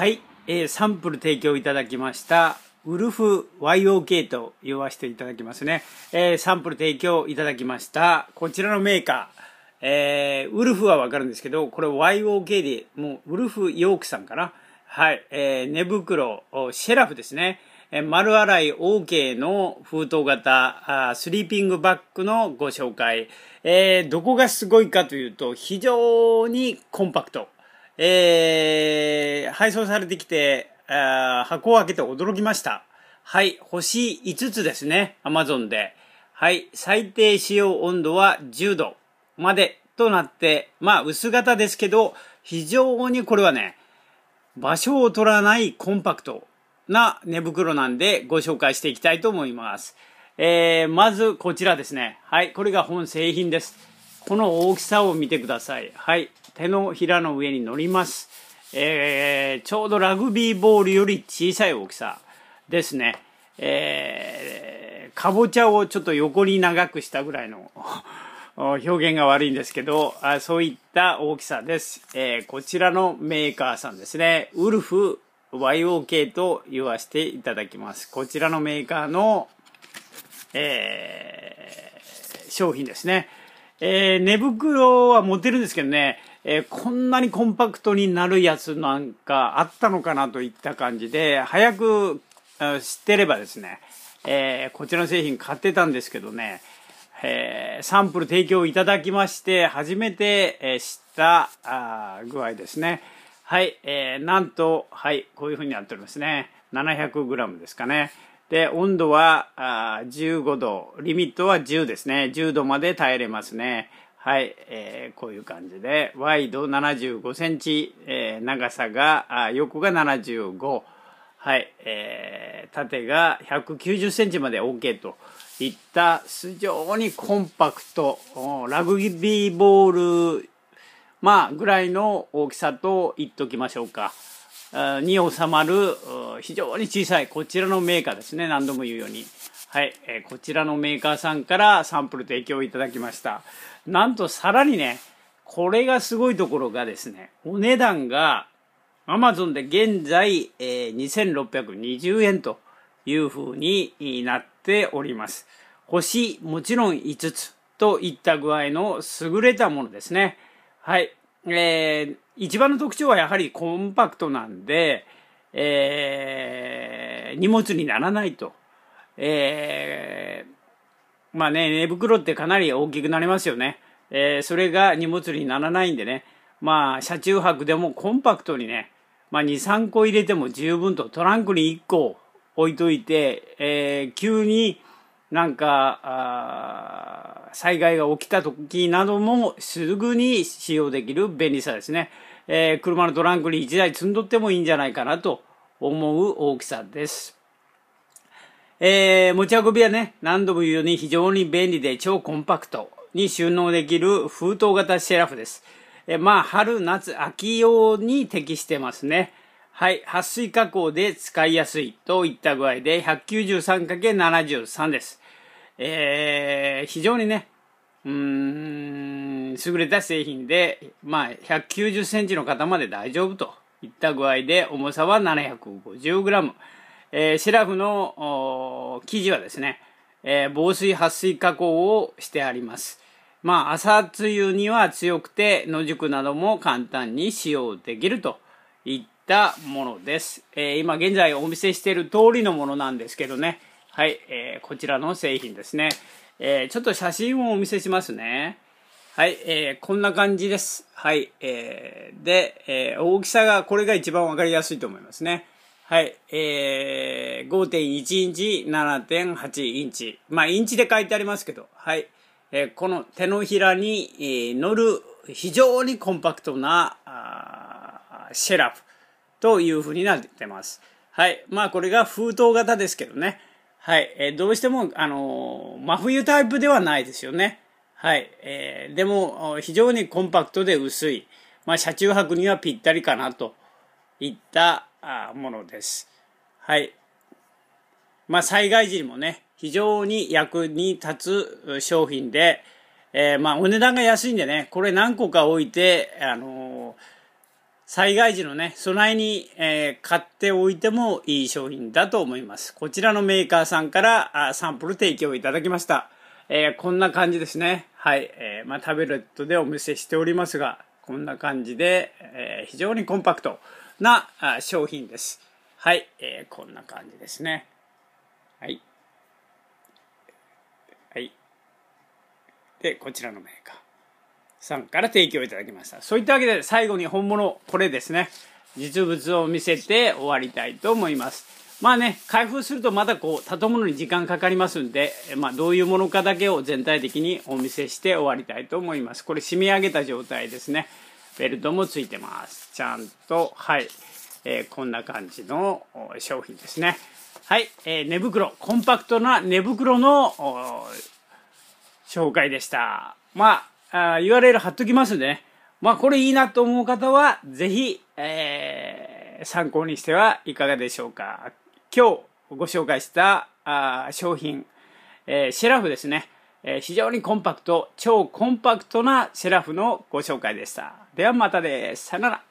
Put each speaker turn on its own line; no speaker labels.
はい、えー、サンプル提供いただきました。ウルフ YOK と言わせていただきますね。えー、サンプル提供いただきました。こちらのメーカー。えー、ウルフはわかるんですけど、これ YOK で、もうウルフ・ヨークさんかな。はい、えー、寝袋、シェラフですね。えー、丸洗い OK の封筒型あ、スリーピングバッグのご紹介。えー、どこがすごいかというと、非常にコンパクト。えー、配送されてきて、あ箱を開けて驚きました。はい、星5つですね。Amazon で。はい、最低使用温度は10度までとなって、まあ薄型ですけど、非常にこれはね、場所を取らないコンパクトな寝袋なんでご紹介していきたいと思います。えー、まずこちらですね。はい、これが本製品です。この大きさを見てください。はい、手のひらの上に乗ります。えー、ちょうどラグビーボールより小さい大きさですね。えー、かぼちゃをちょっと横に長くしたぐらいの 表現が悪いんですけど、あそういった大きさです、えー、こちらのメーカーさんですね。ウルフ YOK と言わせていただきます。こちらのメーカーの、えー、商品ですね。えー、寝袋は持ってるんですけどね、えー、こんなにコンパクトになるやつなんかあったのかなといった感じで、早く知ってればですね、えー、こちらの製品買ってたんですけどね、えー、サンプル提供いただきまして、初めて、えー、知ったあ具合ですね。はい、えー、なんと、はい、こういう風になっておりますね。700g ですかね。で、温度はあ15度、リミットは10ですね。10度まで耐えれますね。はい、えー、こういう感じで、ワイド75センチ、えー、長さが、あ横が75、はい、えー、縦が190センチまで OK といった非常にコンパクト、ラグビーボール、まあ、ぐらいの大きさと言っときましょうか。に収まる非常に小さいこちらのメーカーですね何度も言うようにはい、えー、こちらのメーカーさんからサンプル提供いただきました。なんとさらにね、これがすごいところがですね、お値段が Amazon で現在、えー、2620円という風になっております。星もちろん5つといった具合の優れたものですね。はい。えー、一番の特徴はやはりコンパクトなんで、えー、荷物にならないとえー、まあね、寝袋ってかなり大きくなりますよね。えー、それが荷物にならないんでね、まあ、車中泊でもコンパクトにね、まあ、2、3個入れても十分と、トランクに1個置いといて、えー、急になんか、災害が起きた時などもすぐに使用できる便利さですね。えー、車のトランクに1台積んどってもいいんじゃないかなと思う大きさです。えー、持ち運びはね、何度も言うように非常に便利で超コンパクトに収納できる封筒型シェラフです。えー、まあ、春、夏、秋用に適してますね。はい、撥水加工で使いやすいといった具合で 193×73 です。えー、非常にね、うん、優れた製品で、まあ、190センチの方まで大丈夫といった具合で、重さは 750g。えー、シラフの生地はですね、えー、防水撥水加工をしてあります。まあ、朝露には強くて、野宿なども簡単に使用できるといったものです。えー、今現在お見せしている通りのものなんですけどね。はい、えー、こちらの製品ですね。えー、ちょっと写真をお見せしますね。はい、えー、こんな感じです。はい、えー、で、えー、大きさが、これが一番わかりやすいと思いますね。はい。えー、5.1インチ、7.8インチ。まあ、インチで書いてありますけど、はい。えー、この手のひらに、えー、乗る非常にコンパクトなあシェラフというふうになってます。はい。まあ、これが封筒型ですけどね。はい。えー、どうしても、あのー、真冬タイプではないですよね。はい。えー、でも、非常にコンパクトで薄い。まあ、車中泊にはぴったりかなといったものです。はい。まあ、災害時にもね、非常に役に立つ商品で、えー、まあ、お値段が安いんでね、これ何個か置いて、あのー、災害時のね、備えに、えー、買っておいてもいい商品だと思います。こちらのメーカーさんからあサンプル提供いただきました。えこんな感じですね。はい。えまあ、タブレットでお見せしておりますが、こんな感じで、え非常にコンパクト。な商品です。はい、えー、こんな感じですね。はい。はい。で、こちらのメーカーさんから提供いただきました。そういったわけで最後に本物、これですね。実物を見せて終わりたいと思います。まあね、開封するとまだこう、建物に時間かかりますんで、まあ、どういうものかだけを全体的にお見せして終わりたいと思います。これ、締め上げた状態ですね。ベルトもついてます。ちゃんと、はい。えー、こんな感じの商品ですね。はい、えー、寝袋、コンパクトな寝袋の紹介でした。まあ、あ URL 貼っときますんでね。まあ、これいいなと思う方は、ぜひ、えー、参考にしてはいかがでしょうか。今日ご紹介したあ商品、えー、シェラフですね。えー、非常にコンパクト、超コンパクトなセラフのご紹介でした。ではまたです。さよなら。